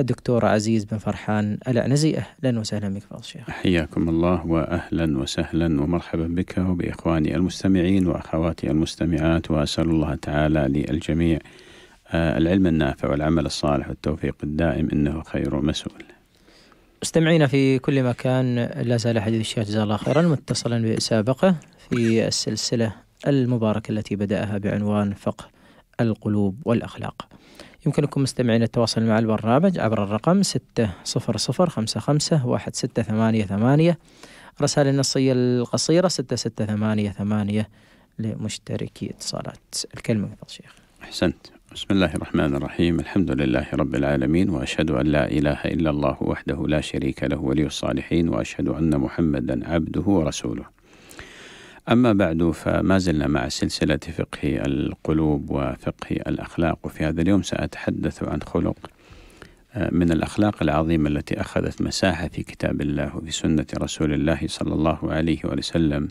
الدكتور عزيز بن فرحان العنزي أهلا وسهلا بك فضل الشيخ حياكم الله وأهلا وسهلا ومرحبا بك وبإخواني المستمعين وأخواتي المستمعات وأسأل الله تعالى للجميع آه، العلم النافع والعمل الصالح والتوفيق الدائم إنه خير مسؤول مستمعينا في كل مكان لا زال حديث الشيخ جزاه الله خيرا متصلا بسابقه في السلسلة المباركة التي بدأها بعنوان فقه القلوب والأخلاق يمكنكم مستمعين التواصل مع البرنامج عبر الرقم 600551688 رسالة النصية القصيرة ثمانية لمشتركي اتصالات الكلمة فضل شيخ أحسنت بسم الله الرحمن الرحيم الحمد لله رب العالمين وأشهد أن لا إله إلا الله وحده لا شريك له ولي الصالحين وأشهد أن محمدا عبده ورسوله أما بعد فما زلنا مع سلسلة فقه القلوب وفقه الأخلاق وفي هذا اليوم سأتحدث عن خلق آه، من الأخلاق العظيمة التي أخذت مساحة في كتاب الله وفي سنة رسول الله صلى الله عليه وسلم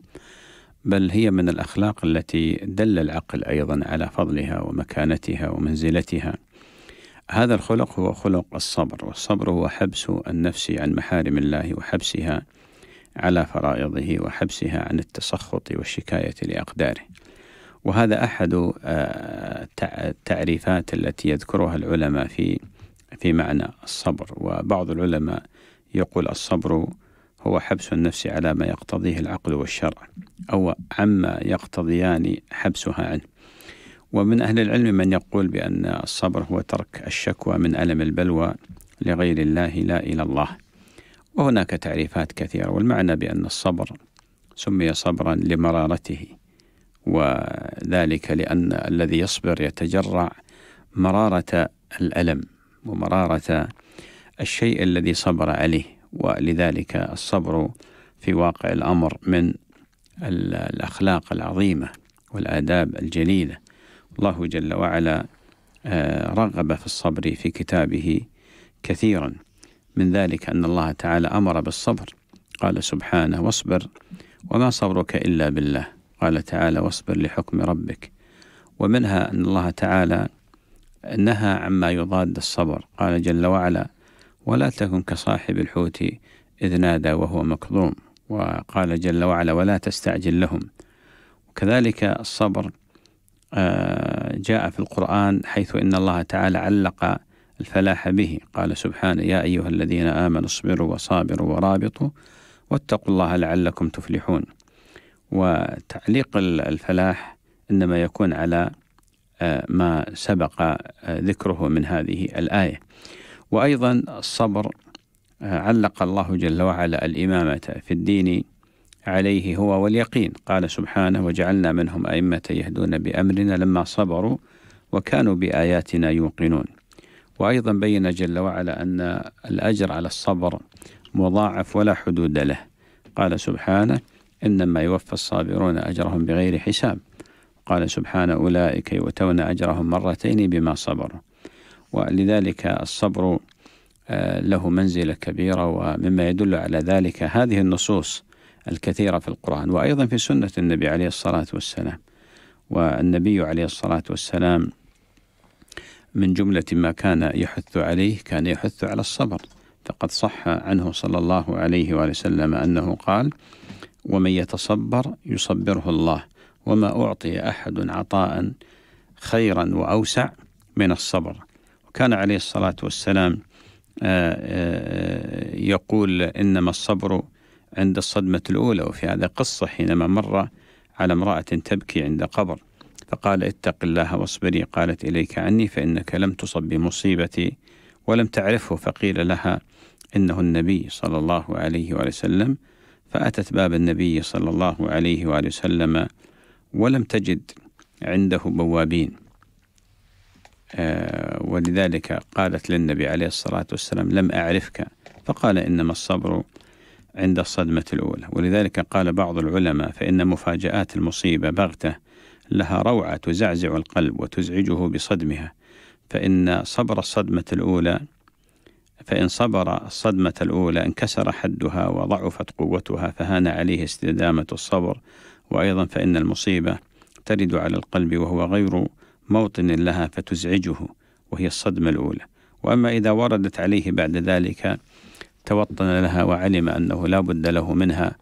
بل هي من الأخلاق التي دل العقل أيضا على فضلها ومكانتها ومنزلتها هذا الخلق هو خلق الصبر والصبر هو حبس النفس عن محارم الله وحبسها على فرائضه وحبسها عن التسخط والشكاية لأقداره وهذا أحد التعريفات آه، التي يذكرها العلماء في في معنى الصبر وبعض العلماء يقول الصبر هو حبس النفس على ما يقتضيه العقل والشرع أو عما يقتضيان حبسها عنه ومن أهل العلم من يقول بأن الصبر هو ترك الشكوى من ألم البلوى لغير الله لا إلى الله وهناك تعريفات كثيرة والمعنى بأن الصبر سمي صبرا لمرارته وذلك لأن الذي يصبر يتجرع مرارة الألم ومرارة الشيء الذي صبر عليه ولذلك الصبر في واقع الأمر من الأخلاق العظيمة والآداب الجليلة الله جل وعلا آه، رغب في الصبر في كتابه كثيرا من ذلك أن الله تعالى أمر بالصبر قال سبحانه واصبر وما صبرك إلا بالله قال تعالى واصبر لحكم ربك ومنها أن الله تعالى نهى عما يضاد الصبر قال جل وعلا ولا تكن كصاحب الحوت إذ نادى وهو مكظوم وقال جل وعلا ولا تستعجل لهم وكذلك الصبر آه، جاء في القرآن حيث إن الله تعالى علق الفلاح به قال سبحانه يا أيها الذين آمنوا اصبروا وصابروا ورابطوا واتقوا الله لعلكم تفلحون وتعليق الفلاح إنما يكون على آه، ما سبق آه، ذكره من هذه الآية وأيضا الصبر آه، علق الله جل وعلا الإمامة في الدين عليه هو واليقين قال سبحانه وجعلنا منهم أئمة يهدون بأمرنا لما صبروا وكانوا بآياتنا يوقنون وأيضا بين جل وعلا أن الأجر على الصبر مضاعف ولا حدود له قال سبحانه إنما يوفى الصابرون أجرهم بغير حساب قال سبحانه أولئك يؤتون أجرهم مرتين بما صبروا ولذلك الصبر آه، له منزلة كبيرة ومما يدل على ذلك هذه النصوص الكثيرة في القرآن وأيضا في سنة النبي عليه الصلاة والسلام والنبي عليه الصلاة والسلام من جملة ما كان يحث عليه كان يحث على الصبر فقد صح عنه صلى الله عليه وآله وسلم أنه قال ومن يتصبر يصبره الله وما أعطي أحد عطاء خيرا وأوسع من الصبر وكان عليه الصلاة والسلام آه، آه، يقول إنما الصبر عند الصدمة الأولى وفي هذا قصة حينما مر على امرأة تبكي عند قبر فقال اتق الله واصبري قالت إليك عني فإنك لم تصب بمصيبتي ولم تعرفه فقيل لها إنه النبي صلى الله عليه وآله وسلم فأتت باب النبي صلى الله عليه وآله وسلم ولم تجد عنده بوابين آه ولذلك قالت للنبي عليه الصلاة والسلام لم أعرفك فقال إنما الصبر عند الصدمة الأولى ولذلك قال بعض العلماء فإن مفاجآت المصيبة بغتة لها روعة تزعزع القلب وتزعجه بصدمها فإن صبر الصدمة الأولى فإن صبر الصدمة الأولى انكسر حدها وضعفت قوتها فهان عليه استدامة الصبر وأيضا فإن المصيبة ترد على القلب وهو غير موطن لها فتزعجه وهي الصدمة الأولى وأما إذا وردت عليه بعد ذلك توطن لها وعلم أنه لا بد له منها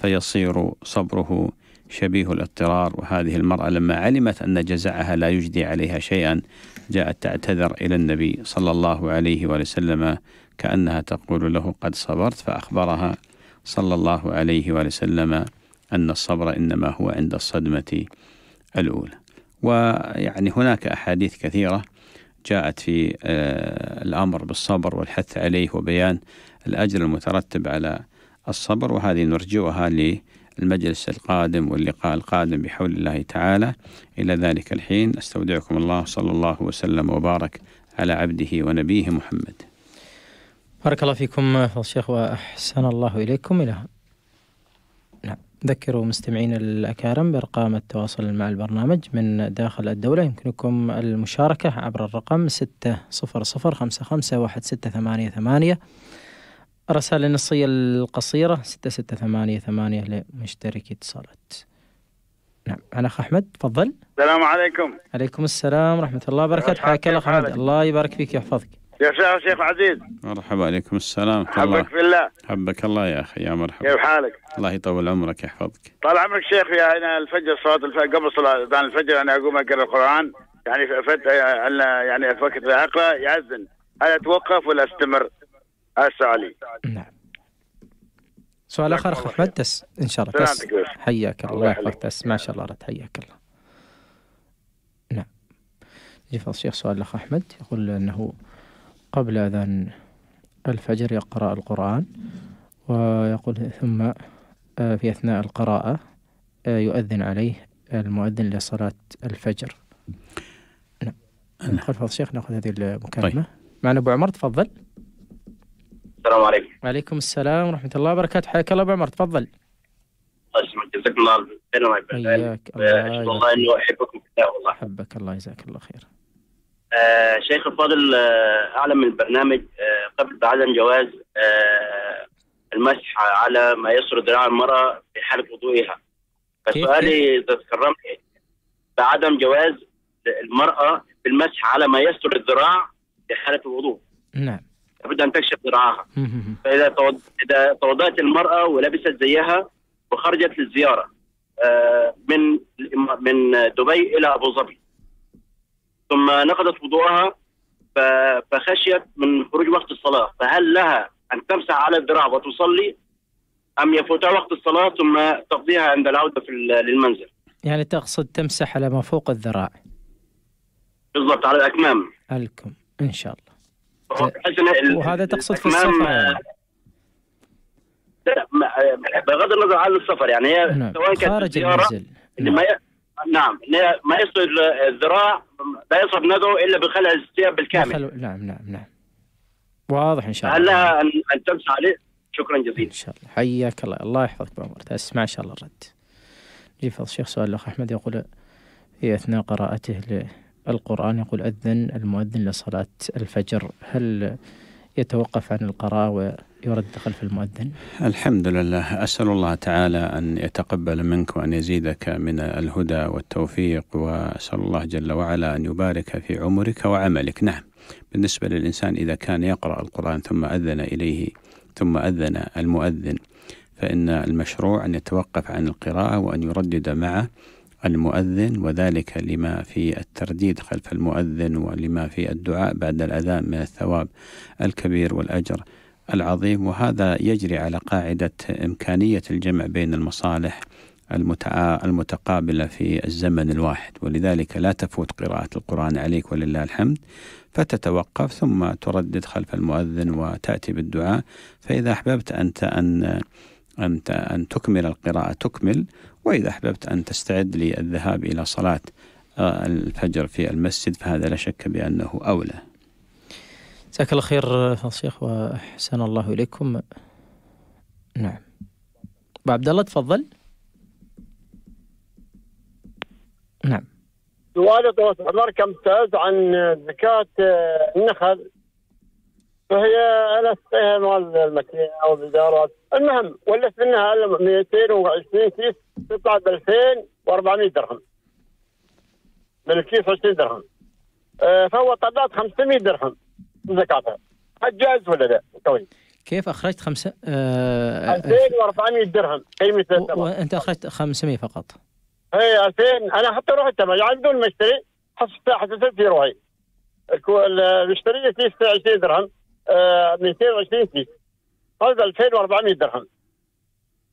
فيصير صبره شبيه الاضطرار وهذه المرأة لما علمت أن جزعها لا يجدي عليها شيئا جاءت تعتذر إلى النبي صلى الله عليه وسلم كأنها تقول له قد صبرت فأخبرها صلى الله عليه وسلم أن الصبر إنما هو عند الصدمة الأولى ويعني هناك أحاديث كثيرة جاءت في آه، الأمر بالصبر والحث عليه وبيان الأجر المترتب على الصبر وهذه نرجئها المجلس القادم واللقاء القادم بحول الله تعالى إلى ذلك الحين أستودعكم الله صلى الله وسلم وبارك على عبده ونبيه محمد بارك الله فيكم الشيخ وأحسن الله إليكم إلى نعم ذكروا مستمعين الأكارم بأرقام التواصل مع البرنامج من داخل الدولة يمكنكم المشاركة عبر الرقم ستة ثمانية ثمانية الرسالة النصية القصيرة ستة ستة ثمانية ثمانية لمشترك اتصالات نعم أنا أخ أحمد تفضل السلام عليكم عليكم السلام ورحمة الله وبركاته حياك الله أحمد الله يبارك فيك يحفظك يا شيخ شيخ عزيز مرحبا عليكم السلام حبك في الله حبك الله يا اخي يا مرحبا كيف حالك؟ الله يطول عمرك يحفظك طال عمرك شيخ يا انا الفجر صلاه الفجر قبل صلاه الفجر انا اقوم اقرا القران يعني فت يعني فكرة اقرا ياذن هل اتوقف ولا استمر؟ هسه علي نعم سؤال اخر اخ احمد تس ان شاء الله تس حياك الله يحفظك تس ما شاء الله رد حياك الله نعم يفضل الشيخ سؤال الاخ احمد يقول انه قبل اذان الفجر يقرا القران ويقول ثم آه، في اثناء القراءه آه، يؤذن عليه المؤذن لصلاه الفجر نعم نخلف نعم. الشيخ ناخذ هذه المكالمه طيب. معنا ابو عمر تفضل السلام عليكم. وعليكم السلام ورحمه الله وبركاته، حياك الله ابو عمر تفضل. الله يسلمك جزاكم الله خير الله حياك الله والله احبكم والله. احبك الله يجزاك الله خير. آه شيخ الفاضل آه اعلم من البرنامج آه قبل بعدم جواز آه المسح على ما يسر ذراع المراه في حاله وضوئها. فسؤالي اذا تكرمت بعدم جواز المراه بالمسح على ما يستر الذراع في حاله الوضوء. نعم. لابد ان تكشف ذراعها فاذا اذا توضات المراه ولبست زيها وخرجت للزياره آه، من من دبي الى ابو ظبي ثم نقضت وضوءها فخشيت من خروج وقت الصلاه فهل لها ان تمسح على الذراع وتصلي ام يفوتها وقت الصلاه ثم تقضيها عند العوده في للمنزل يعني تقصد تمسح على ما فوق الذراع بالضبط على الاكمام الكم ان شاء الله وهذا تقصد في السفر يعني. بغض النظر عن السفر يعني هي نعم، سواء كانت خارج المنزل نعم. نعم، ما نعم ما يصل الذراع لا يصل نظره الا بخلع الثياب بالكامل نعم نعم نعم واضح ان شاء الله لها ان, تمسح عليه شكرا جزيلا ان شاء الله حياك الله الله يحفظك بعمر اسمع ان شاء الله الرد يفضل الشيخ سؤال الاخ احمد يقول في اثناء قراءته ل... القرآن يقول أذن المؤذن لصلاة الفجر هل يتوقف عن القراءة ويرد خلف المؤذن الحمد لله أسأل الله تعالى أن يتقبل منك وأن يزيدك من الهدى والتوفيق وأسأل الله جل وعلا أن يبارك في عمرك وعملك نعم بالنسبة للإنسان إذا كان يقرأ القرآن ثم أذن إليه ثم أذن المؤذن فإن المشروع أن يتوقف عن القراءة وأن يردد معه المؤذن وذلك لما في الترديد خلف المؤذن ولما في الدعاء بعد الأذان من الثواب الكبير والأجر العظيم وهذا يجري على قاعدة إمكانية الجمع بين المصالح المتقابلة في الزمن الواحد ولذلك لا تفوت قراءة القرآن عليك ولله الحمد فتتوقف ثم تردد خلف المؤذن وتأتي بالدعاء فإذا أحببت أنت أن أن أن تكمل القراءة تكمل وإذا أحببت أن تستعد للذهاب إلى صلاة آه، الفجر في المسجد فهذا لا شك بأنه أولى جزاك الله خير الشيخ وأحسن الله إليكم نعم أبو عبد الله تفضل نعم الوالد مركم ممتاز عن زكاة آه، النخل وهي انا استهمال الماكينه او الادارات المهم ولفت منها 220 كيس تطلع ب 2400 درهم من الكيس 20 درهم آه، فهو طلعت 500 درهم زكاتها هل جائز ولا لا؟ كيف اخرجت خمسة آه 2400 آه، درهم قيمه وانت اخرجت 500 فقط اي 2000 انا حتى رحت يعني بدون ما اشتري حسيت حسيت في روحي المشتريه كيس 20 درهم 220 آه، كيس هذا 2400 درهم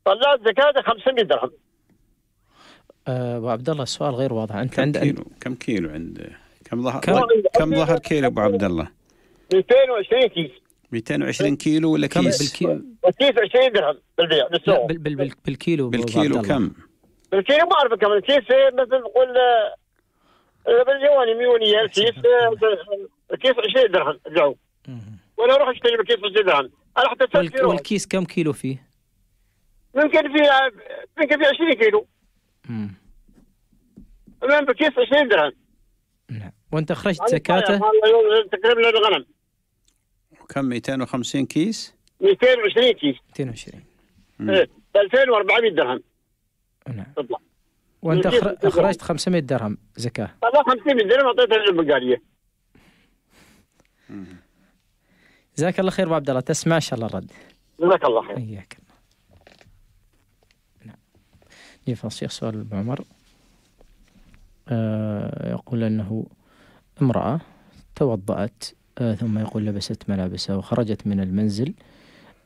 طلعت زكاة 500 درهم آه، ابو عبد الله السؤال غير واضح انت كم عند كيلو كم كيلو عند كم ظهر كم, كم ظهر كيلو ابو عبد الله 220 كيس 220 كيلو ولا كيس؟ بالكيلو الكيس 20 درهم بالبيع بالسوق بال بال بال بالكيلو بالكيلو كم؟ بالكيلو ما اعرف كم الكيس إيه، مثل نقول آه، بالجواني ميونية الكيس الكيس 20 درهم الجو ولا اروح اشتري بكيس الجذعان انا حتى والك... والكيس كم كيلو فيه؟ يمكن فيه يمكن فيه 20 كيلو امم بكيس 20 درهم نعم وانت اخرجت زكاته؟ تقريبا الغنم كم 250 كيس؟ 220 كيس 220 ب 2400 درهم نعم تطلع وانت اخرجت 500 درهم زكاه والله 500 درهم اعطيتها للبقاليه جزاك الله خير ابو عبد الله تسمع ان شاء الله الرد جزاك الله خير حياك نعم نجيب سؤال ابو عمر آه يقول انه امراه توضأت آه ثم يقول لبست ملابسها وخرجت من المنزل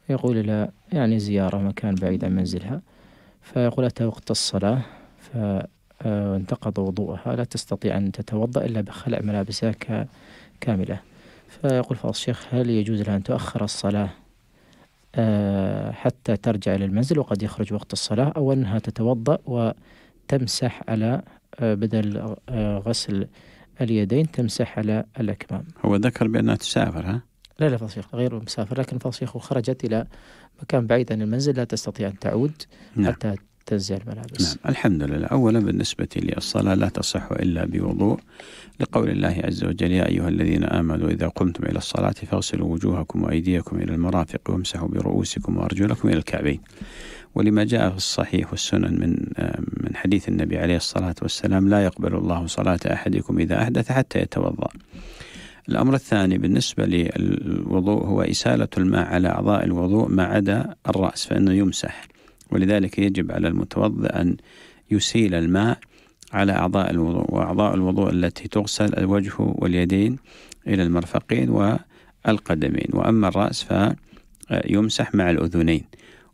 يقول لها يعني زيارة مكان بعيد عن منزلها فيقول أتى وقت الصلاة ف آه، انتقض وضوءها لا تستطيع أن تتوضأ إلا بخلع ملابسها كاملة فيقول فضل الشيخ هل يجوز لها أن تؤخر الصلاة آه، حتى ترجع إلى المنزل وقد يخرج وقت الصلاة أو أنها تتوضأ وتمسح على آه، بدل آه، غسل اليدين تمسح على الأكمام هو ذكر بأنها تسافر ها؟ لا لا فضل غير مسافر لكن فضل خرجت إلى مكان بعيد عن المنزل لا تستطيع أن تعود نعم. حتى توزيع الملابس نعم الحمد لله أولا بالنسبة للصلاة لا تصح إلا بوضوء لقول الله عز وجل يا أيها الذين آمنوا إذا قمتم إلى الصلاة فاغسلوا وجوهكم وأيديكم إلى المرافق وامسحوا برؤوسكم وأرجلكم إلى الكعبين ولما جاء في الصحيح والسنن من من حديث النبي عليه الصلاة والسلام لا يقبل الله صلاة أحدكم إذا أحدث حتى يتوضأ الأمر الثاني بالنسبة للوضوء هو إسالة الماء على أعضاء الوضوء ما عدا الرأس فإنه يمسح ولذلك يجب على المتوضئ أن يسيل الماء على أعضاء الوضوء وأعضاء الوضوء التي تغسل الوجه واليدين إلى المرفقين والقدمين وأما الرأس فيمسح مع الأذنين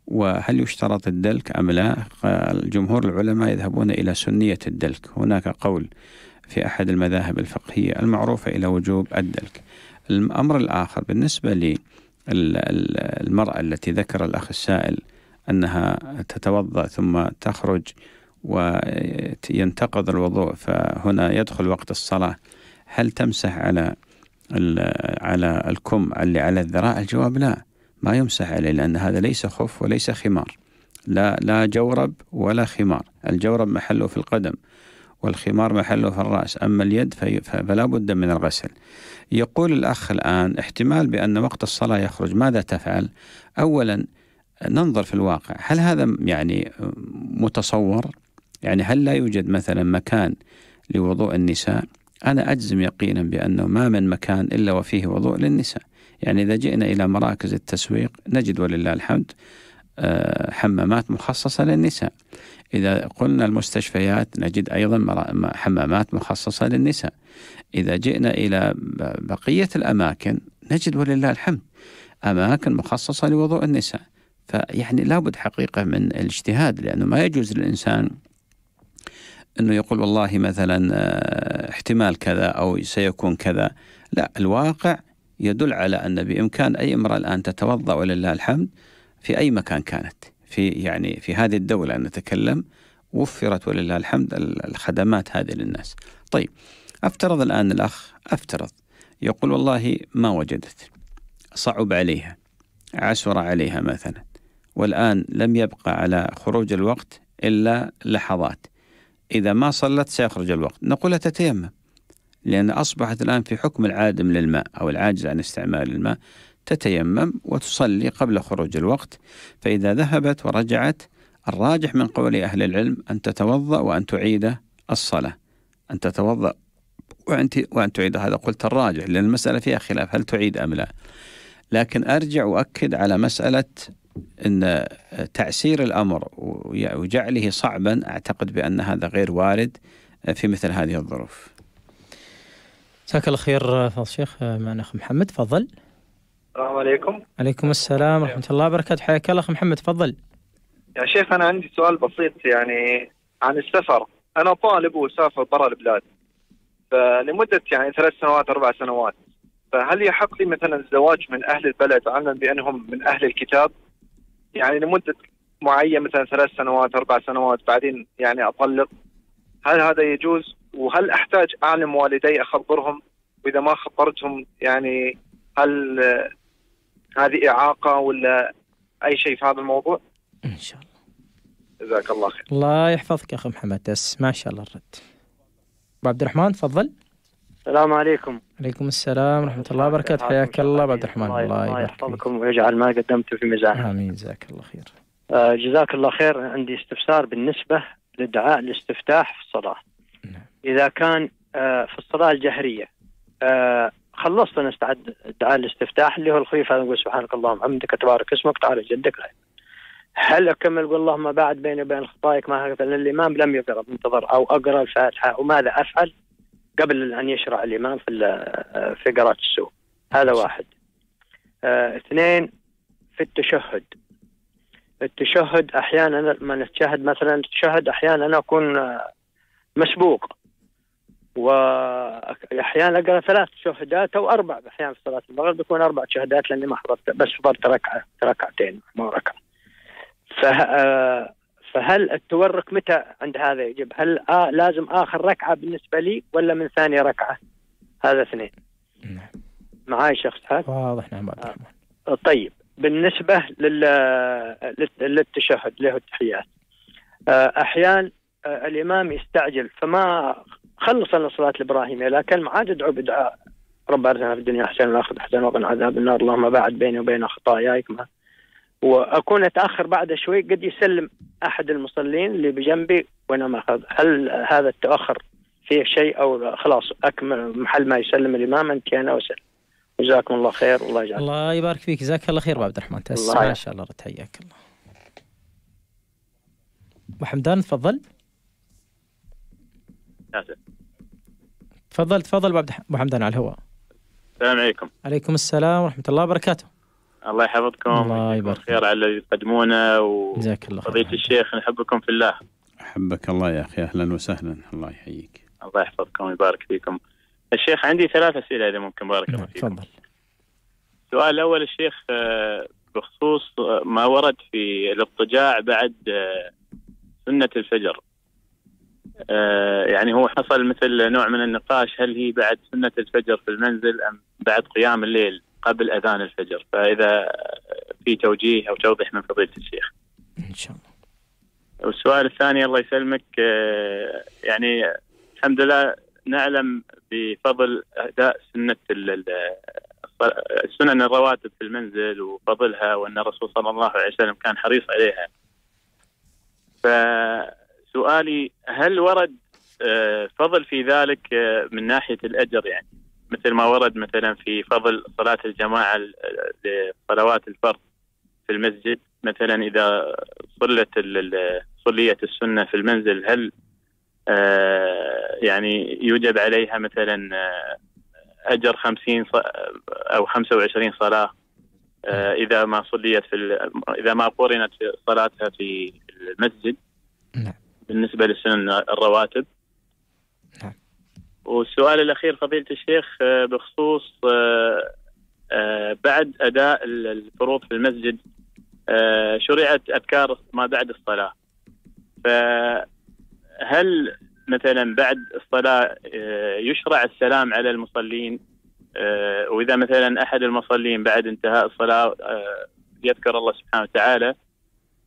وهل يشترط الدلك أم لا الجمهور العلماء يذهبون إلى سنية الدلك هناك قول في أحد المذاهب الفقهية المعروفة إلى وجوب الدلك الأمر الآخر بالنسبة للمرأة التي ذكر الأخ السائل أنها تتوضأ ثم تخرج وينتقض الوضوء فهنا يدخل وقت الصلاة هل تمسح على على الكم اللي على الذراع الجواب لا ما يمسح عليه لأن هذا ليس خف وليس خمار لا لا جورب ولا خمار الجورب محله في القدم والخمار محله في الرأس أما اليد فلا بد من الغسل يقول الأخ الآن احتمال بأن وقت الصلاة يخرج ماذا تفعل أولا ننظر في الواقع هل هذا يعني متصور يعني هل لا يوجد مثلا مكان لوضوء النساء أنا أجزم يقينا بأنه ما من مكان إلا وفيه وضوء للنساء يعني إذا جئنا إلى مراكز التسويق نجد ولله الحمد آه، حمامات مخصصة للنساء إذا قلنا المستشفيات نجد أيضا حمامات مخصصة للنساء إذا جئنا إلى بقية الأماكن نجد ولله الحمد أماكن مخصصة لوضوء النساء فيعني لابد حقيقة من الاجتهاد لأنه ما يجوز للإنسان أنه يقول والله مثلا آه، احتمال كذا أو سيكون كذا لا الواقع يدل على أن بإمكان أي امرأة الآن تتوضأ ولله الحمد في أي مكان كانت في يعني في هذه الدولة نتكلم وفرت ولله الحمد الخدمات هذه للناس طيب أفترض الآن الأخ أفترض يقول والله ما وجدت صعب عليها عسر عليها مثلا والآن لم يبقى على خروج الوقت إلا لحظات إذا ما صلت سيخرج الوقت نقول تتيمم لأن أصبحت الآن في حكم العادم للماء أو العاجز عن استعمال الماء تتيمم وتصلي قبل خروج الوقت فإذا ذهبت ورجعت الراجح من قول أهل العلم أن تتوضأ وأن تعيد الصلاة أن تتوضأ وأنت وأن تعيد هذا قلت الراجح لأن المسألة فيها خلاف هل تعيد أم لا لكن أرجع وأكد على مسألة أن تعسير الأمر وجعله صعبا أعتقد بأن هذا غير وارد في مثل هذه الظروف جزاك الله خير فضل الشيخ معنا أخ محمد تفضل السلام عليكم عليكم السلام ورحمة الله وبركاته حياك الله أخ محمد تفضل يا شيخ أنا عندي سؤال بسيط يعني عن السفر أنا طالب وسافر برا البلاد فلمدة يعني ثلاث سنوات أربع سنوات فهل يحق لي مثلا الزواج من أهل البلد علما بأنهم من أهل الكتاب يعني لمده معينه مثلا ثلاث سنوات اربع سنوات بعدين يعني اطلق هل هذا يجوز وهل احتاج اعلم والدي اخبرهم واذا ما خبرتهم يعني هل هذه اعاقه ولا اي شيء في هذا الموضوع؟ ان شاء الله جزاك الله خير الله يحفظك يا اخ محمد بس ما شاء الله الرد ابو عبد الرحمن تفضل السلام عليكم. عليكم السلام ورحمة الله وبركاته، حياك الله عبد الرحمن الله, الله يحفظكم ويجعل ما قدمتم في ميزان. آمين جزاك الله خير. آه، جزاك الله خير، عندي استفسار بالنسبة لدعاء الاستفتاح في الصلاة. نعم. إذا كان آه، في الصلاة الجهرية آه، خلصت أنا استعد دعاء الاستفتاح اللي هو الخفيف هذا نقول سبحانك اللهم وبحمدك تبارك اسمك تعالى جدك لا هل اكمل اقول اللهم بعد بيني وبين خطاياك ما هكذا الامام لم يقرا منتظر او اقرا الفاتحه وماذا افعل؟ قبل أن يشرع الإمام في في قراءة السوء هذا واحد آه، اثنين في التشهد التشهد أحيانا لما نتشهد مثلا التشهد أحيانا أكون آه، مسبوق واحيانا اقرا ثلاث شهادات او اربع احيانا في صلاه المغرب يكون اربع شهادات لاني ما حضرت بس حضرت ركعه ركعتين مو ركعه. فه آه، فهل التورق متى عند هذا يجب؟ هل آه لازم اخر ركعه بالنسبه لي ولا من ثاني ركعه؟ هذا اثنين. نعم. معاي شخص هذا؟ واضح نعم آه. طيب بالنسبه للتشهد له التحيات. آه احيانا آه الامام يستعجل فما خلص الصلاه الابراهيميه لكن ما عاد ادعو بدعاء رب ارزقنا في الدنيا احسن والاخره احسن وقنا عذاب النار اللهم بعد بيني وبين خطاياي كما واكون اتاخر بعد شوي قد يسلم احد المصلين اللي بجنبي وانا ماخذ هل هذا التاخر فيه شيء او خلاص اكمل محل ما يسلم الامام انت انا وسلم جزاكم الله خير والله يجعلك الله يبارك فيك جزاك الله خير ابو عبد الرحمن تسلم ما شاء الله رد حياك الله ابو حمدان تفضل تفضل تفضل ابو حمدان على الهواء السلام عليكم عليكم السلام ورحمه الله وبركاته الله يحفظكم الله يبارك خير على اللي تقدمونه جزاك الله خير قضية الشيخ نحبكم في الله أحبك الله يا أخي أهلا وسهلا الله يحييك الله يحفظكم ويبارك فيكم الشيخ عندي ثلاث أسئلة إذا ممكن بارك الله نعم، فيكم تفضل السؤال الأول الشيخ آه، بخصوص آه، ما ورد في الاضطجاع بعد آه، سنة الفجر يعني هو حصل مثل نوع من النقاش هل هي بعد سنة الفجر في المنزل أم بعد قيام الليل قبل اذان الفجر فاذا في توجيه او توضيح من فضيله الشيخ ان شاء الله والسؤال الثاني الله يسلمك آه، يعني الحمد لله نعلم بفضل اداء سنه آه، سنن الرواتب في المنزل وفضلها وان الرسول صلى الله عليه وسلم كان حريص عليها. فسؤالي هل ورد آه، فضل في ذلك من ناحيه الاجر يعني مثل ما ورد مثلا في فضل صلاة الجماعة لصلوات الفرض في المسجد مثلا إذا صلت صليت السنة في المنزل هل آه، يعني يوجب عليها مثلا آه، أجر خمسين أو خمسة وعشرين صلاة آه، إذا ما صليت في إذا ما قرنت صلاتها في المسجد نعم. بالنسبة للسنن الرواتب نعم والسؤال الأخير فضيلة الشيخ آه، بخصوص آه، آه، بعد أداء الفروض في المسجد شرعت أذكار ما بعد الصلاة فهل مثلا بعد الصلاة يشرع السلام على المصلين وإذا مثلا أحد المصلين بعد انتهاء الصلاة يذكر الله سبحانه وتعالى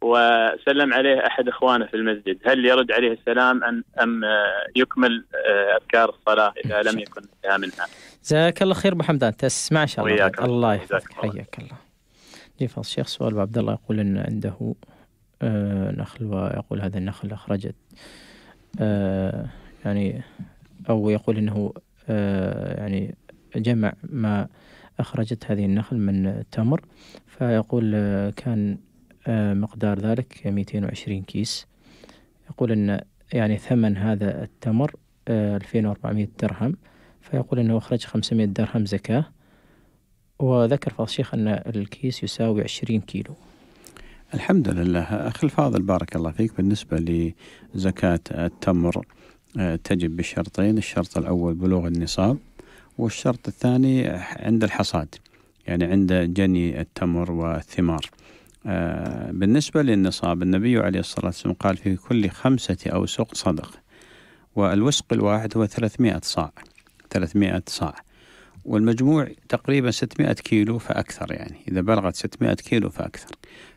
وسلم عليه احد اخوانه في المسجد، هل يرد عليه السلام ام ام آه، يكمل آه، اذكار الصلاه اذا لم يكن انتهى منها؟ جزاك الله خير ابو حمدان تسمع ان شاء الله الله يحفظك حياك الله. لي فاصل شيخ سؤال ابو عبد الله يقول ان عنده آه، نخل ويقول هذا النخل اخرجت يعني او يقول انه يعني جمع ما أخرجت هذه النخل من تمر فيقول كان آه، مقدار ذلك 220 كيس يقول أن يعني ثمن هذا التمر 2400 آه، درهم فيقول أنه أخرج 500 درهم زكاة وذكر الشيخ أن الكيس يساوي 20 كيلو الحمد لله أخي الفاضل بارك الله فيك بالنسبة لزكاة التمر آه، تجب بشرطين الشرط الأول بلوغ النصاب والشرط الثاني عند الحصاد يعني عند جني التمر والثمار آه، بالنسبة للنصاب النبي عليه الصلاة والسلام قال في كل خمسة أوسق صدق والوسق الواحد هو 300 صاع 300 صاع والمجموع تقريبا 600 كيلو فأكثر يعني إذا بلغت 600 كيلو فأكثر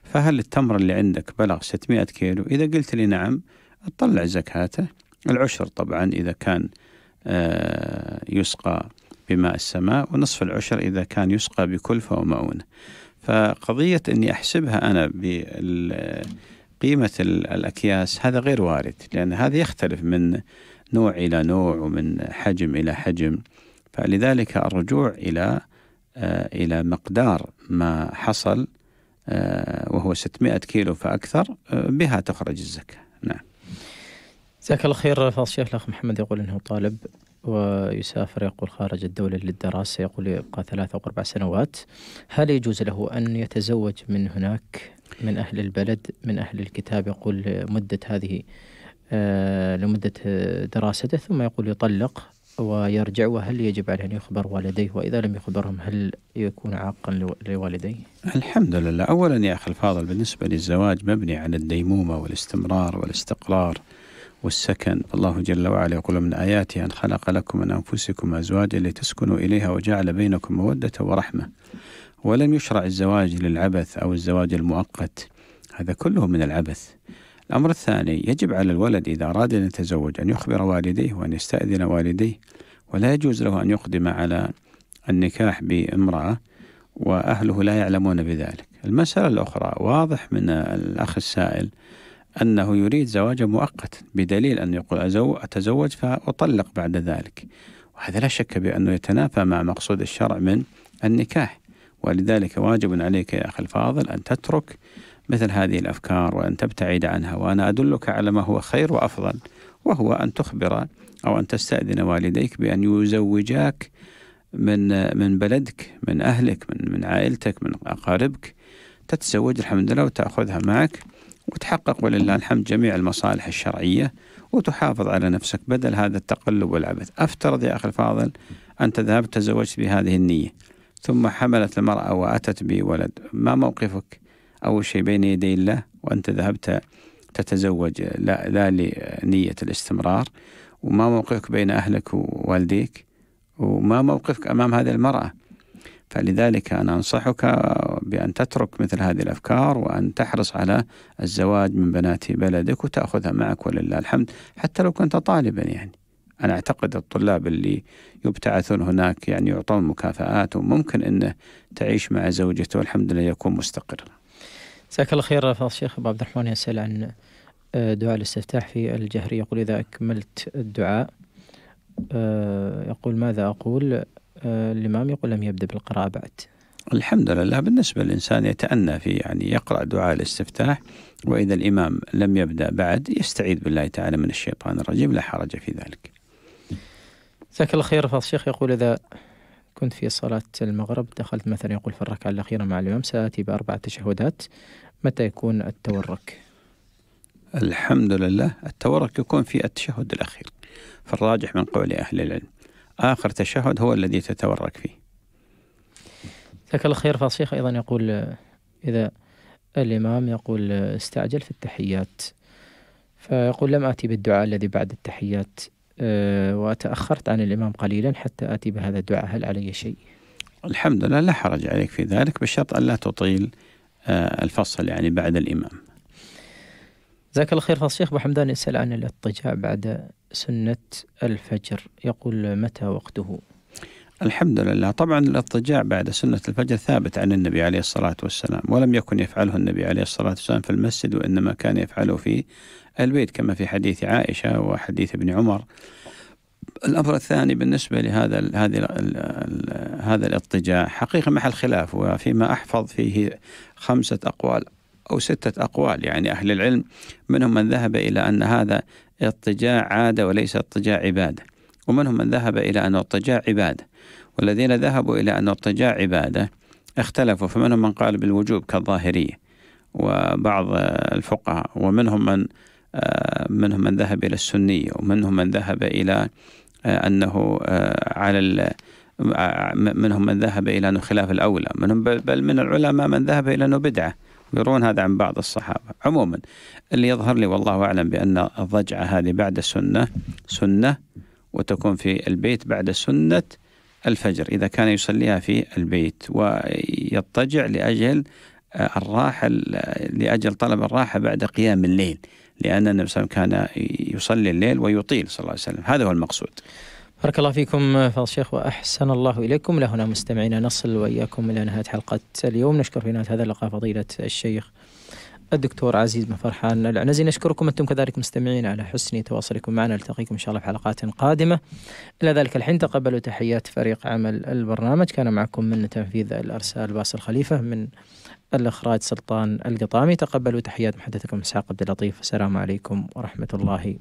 فهل التمر اللي عندك بلغ 600 كيلو إذا قلت لي نعم اطلع زكاته العشر طبعا إذا كان آه، يسقى بماء السماء ونصف العشر إذا كان يسقى بكلفة ومؤونة فقضية أني أحسبها أنا بقيمة الأكياس هذا غير وارد لأن هذا يختلف من نوع إلى نوع ومن حجم إلى حجم فلذلك الرجوع إلى آه، إلى مقدار ما حصل آه، وهو 600 كيلو فأكثر آه، بها تخرج الزكاة نعم جزاك الله خير فاضل الشيخ الأخ محمد يقول أنه طالب ويسافر يقول خارج الدولة للدراسة يقول يبقى ثلاثة أو أربع سنوات هل يجوز له أن يتزوج من هناك من أهل البلد من أهل الكتاب يقول مدة هذه آه، لمدة دراسته ثم يقول يطلق ويرجع وهل يجب عليه أن يخبر والديه وإذا لم يخبرهم هل يكون عاقا لوالديه الحمد لله أولا يا أخي الفاضل بالنسبة للزواج مبني على الديمومة والاستمرار والاستقرار والسكن الله جل وعلا يقول من آياته أن خلق لكم من أنفسكم أزواجا لتسكنوا إليها وجعل بينكم مودة ورحمة ولم يشرع الزواج للعبث أو الزواج المؤقت هذا كله من العبث الأمر الثاني يجب على الولد إذا أراد أن يتزوج أن يخبر والديه وأن يستأذن والديه ولا يجوز له أن يقدم على النكاح بامرأة وأهله لا يعلمون بذلك المسألة الأخرى واضح من الأخ السائل أنه يريد زواجا مؤقتا بدليل أنه يقول أتزوج فأطلق بعد ذلك وهذا لا شك بأنه يتنافى مع مقصود الشرع من النكاح ولذلك واجب عليك يا أخي الفاضل أن تترك مثل هذه الأفكار وأن تبتعد عنها وأنا أدلك على ما هو خير وأفضل وهو أن تخبر أو أن تستأذن والديك بأن يزوجاك من من بلدك من أهلك من من عائلتك من أقاربك تتزوج الحمد لله وتأخذها معك وتحقق ولله الحمد جميع المصالح الشرعية وتحافظ على نفسك بدل هذا التقلب والعبث أفترض يا أخي الفاضل أنت ذهبت تزوجت بهذه النية ثم حملت المرأة وأتت بولد ما موقفك أول شيء بين يدي الله وأنت ذهبت تتزوج لا, لا لنية الاستمرار وما موقفك بين أهلك ووالديك وما موقفك أمام هذه المرأة فلذلك أنا أنصحك بأن تترك مثل هذه الأفكار وأن تحرص على الزواج من بنات بلدك وتأخذها معك ولله الحمد حتى لو كنت طالبا يعني أنا أعتقد الطلاب اللي يبتعثون هناك يعني يعطون مكافآت وممكن أنه تعيش مع زوجته والحمد لله يكون مستقر جزاك الله خير فضل الشيخ أبو عبد الرحمن يسأل عن آه، دعاء الاستفتاح في الجهر يقول إذا أكملت الدعاء آه، يقول ماذا أقول آه، الإمام يقول لم يبدأ بالقراءة بعد الحمد لله بالنسبة للإنسان يتأنى في يعني يقرأ دعاء الاستفتاح وإذا الإمام لم يبدأ بعد يستعيذ بالله تعالى من الشيطان الرجيم لا حرج في ذلك جزاك الله خير الشيخ يقول إذا كنت في صلاة المغرب دخلت مثلا يقول في الركعة الأخيرة مع الإمام سآتي بأربع تشهدات متى يكون التورك؟ الحمد لله التورك يكون في التشهد الأخير فالراجح من قول أهل العلم آخر تشهد هو الذي تتورك فيه جزاك الله خير فصيح أيضا يقول إذا الإمام يقول استعجل في التحيات فيقول لم آتي بالدعاء الذي بعد التحيات أه، وتأخرت عن الإمام قليلا حتى آتي بهذا الدعاء هل علي شيء الحمد لله لا حرج عليك في ذلك بشرط أن لا تطيل أه، الفصل يعني بعد الإمام جزاك الله خير فصيخ ابو حمدان يسال عن الاضطجاع بعد سنة الفجر يقول متى وقته الحمد لله طبعا الاضطجاع بعد سنة الفجر ثابت عن النبي عليه الصلاة والسلام ولم يكن يفعله النبي عليه الصلاة والسلام في المسجد وإنما كان يفعله في البيت كما في حديث عائشة وحديث ابن عمر الأمر الثاني بالنسبة لهذا الـ هذا, الـ هذا الاضطجاع حقيقة محل خلاف وفيما أحفظ فيه خمسة أقوال أو ستة أقوال يعني أهل العلم منهم من ذهب إلى أن هذا اضطجاع عادة وليس اضطجاع عبادة ومنهم من ذهب إلى أن اضطجاع عبادة والذين ذهبوا إلى أن اضطجاع عبادة اختلفوا فمنهم من قال بالوجوب كالظاهرية وبعض الفقهاء ومنهم من آه، منهم من ذهب إلى السنية ومنهم من ذهب إلى آه، أنه آه، على منهم من ذهب إلى أنه خلاف الأولى منهم بل من العلماء من ذهب إلى أنه بدعة يخبرون هذا عن بعض الصحابة عموما اللي يظهر لي والله أعلم بأن الضجعة هذه بعد السنة سنة وتكون في البيت بعد سنة الفجر إذا كان يصليها في البيت ويضطجع لأجل آه، الراحة لأجل طلب الراحة بعد قيام الليل لأن النبي صلى الله عليه وسلم كان يصلي الليل ويطيل صلى الله عليه وسلم هذا هو المقصود بارك الله فيكم فضل الشيخ واحسن الله اليكم لهنا مستمعينا نصل واياكم الى نهايه حلقه اليوم نشكر في نهايه هذا اللقاء فضيله الشيخ الدكتور عزيز بن فرحان العنزي نشكركم أنتم كذلك مستمعين على حسن تواصلكم معنا نلتقيكم إن شاء الله في حلقات قادمة إلى ذلك الحين تقبلوا تحيات فريق عمل البرنامج كان معكم من تنفيذ الأرسال باسل خليفة من الإخراج سلطان القطامي تقبلوا تحيات محدثكم إسحاق عبد اللطيف السلام عليكم ورحمة الله